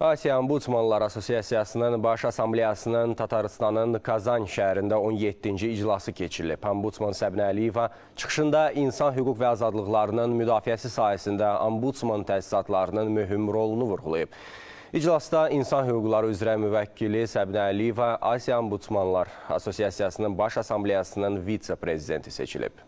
Asiya Ombudsmanlar Assosiyasiyasının Baş Assambleyasının Tatarıstanın Kazan şəhərində 17-ci iclası keçirilib. Ombudsman Səbinə Əliyeva çıxışında insan hüquq və azadlıqlarının müdafiəsi sayəsində ombudsman təsisatlarının mühüm rolunu vurğulayıb. İclasda insan hüquqları üzrə müvəkkili Səbinə Əliyeva Asiya Ombudsmanlar Assosiyasiyasının Baş Assambleyasının vitse-prezidenti seçilib.